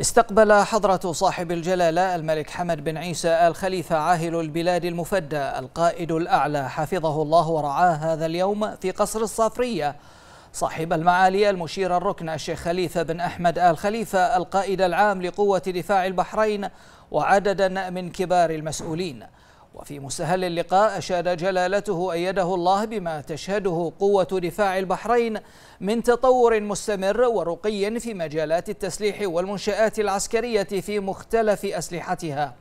استقبل حضرة صاحب الجلالة الملك حمد بن عيسى الخليفة عاهل البلاد المفدى القائد الأعلى حفظه الله ورعاه هذا اليوم في قصر الصافرية صاحب المعالي المشير الركن الشيخ خليفة بن أحمد آل خليفة القائد العام لقوة دفاع البحرين وعددا من كبار المسؤولين وفي مستهل اللقاء أشاد جلالته أيده الله بما تشهده قوة دفاع البحرين من تطور مستمر ورقي في مجالات التسليح والمنشآت العسكرية في مختلف أسلحتها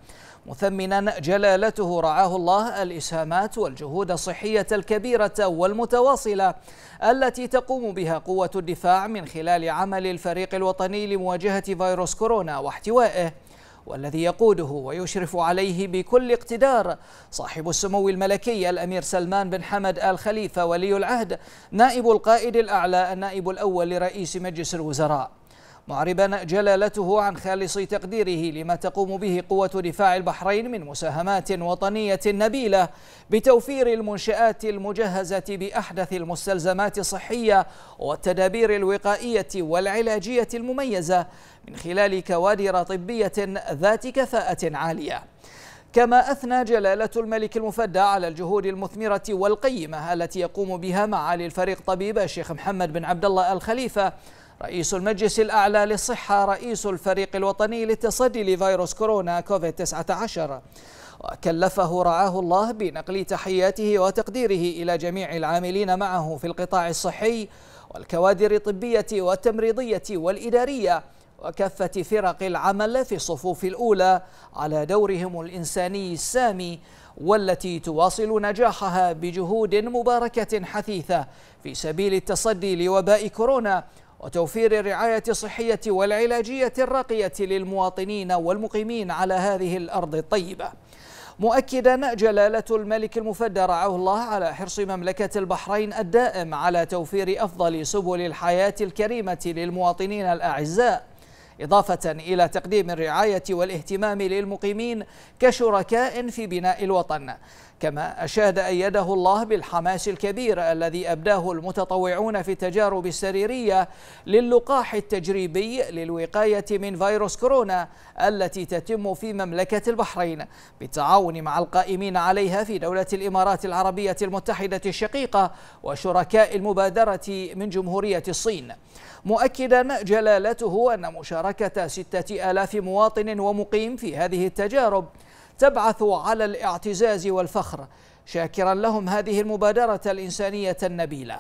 مثمنا جلالته رعاه الله الإسهامات والجهود الصحية الكبيرة والمتواصلة التي تقوم بها قوة الدفاع من خلال عمل الفريق الوطني لمواجهة فيروس كورونا واحتوائه والذي يقوده ويشرف عليه بكل اقتدار صاحب السمو الملكي الأمير سلمان بن حمد آل خليفة ولي العهد نائب القائد الأعلى النائب الأول لرئيس مجلس الوزراء معربا جلالته عن خالص تقديره لما تقوم به قوة دفاع البحرين من مساهمات وطنية نبيلة بتوفير المنشآت المجهزة بأحدث المستلزمات الصحية والتدابير الوقائية والعلاجية المميزة من خلال كوادر طبية ذات كفاءة عالية كما أثنى جلالة الملك المفدى على الجهود المثمرة والقيمة التي يقوم بها معالي الفريق طبيب الشيخ محمد بن عبد الله الخليفة رئيس المجلس الأعلى للصحة رئيس الفريق الوطني للتصدي لفيروس كورونا كوفيد-19 وكلفه رعاه الله بنقل تحياته وتقديره إلى جميع العاملين معه في القطاع الصحي والكوادر الطبية والتمريضية والإدارية وكافة فرق العمل في الصفوف الأولى على دورهم الإنساني السامي والتي تواصل نجاحها بجهود مباركة حثيثة في سبيل التصدي لوباء كورونا وتوفير الرعاية الصحية والعلاجية الراقية للمواطنين والمقيمين على هذه الأرض الطيبة مؤكدا جلالة الملك المفدى رعاه الله على حرص مملكة البحرين الدائم على توفير أفضل سبل الحياة الكريمة للمواطنين الأعزاء إضافة إلى تقديم الرعاية والاهتمام للمقيمين كشركاء في بناء الوطن كما أشاد أيده الله بالحماس الكبير الذي أبداه المتطوعون في التجارب السريرية للقاح التجريبي للوقاية من فيروس كورونا التي تتم في مملكة البحرين بالتعاون مع القائمين عليها في دولة الإمارات العربية المتحدة الشقيقة وشركاء المبادرة من جمهورية الصين مؤكدا جلالته أن مشاركة ستة آلاف مواطن ومقيم في هذه التجارب تبعث على الاعتزاز والفخر شاكرا لهم هذه المبادرة الإنسانية النبيلة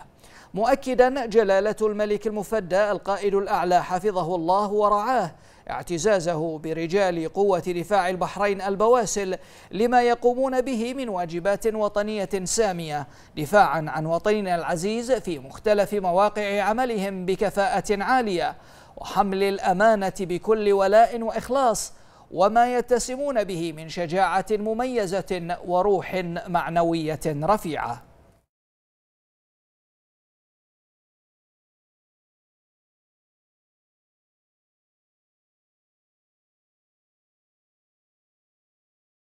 مؤكدا جلالة الملك المفدى القائد الأعلى حفظه الله ورعاه اعتزازه برجال قوة دفاع البحرين البواسل لما يقومون به من واجبات وطنية سامية دفاعا عن وطننا العزيز في مختلف مواقع عملهم بكفاءة عالية وحمل الأمانة بكل ولاء وإخلاص وما يتسمون به من شجاعة مميزة وروح معنوية رفيعة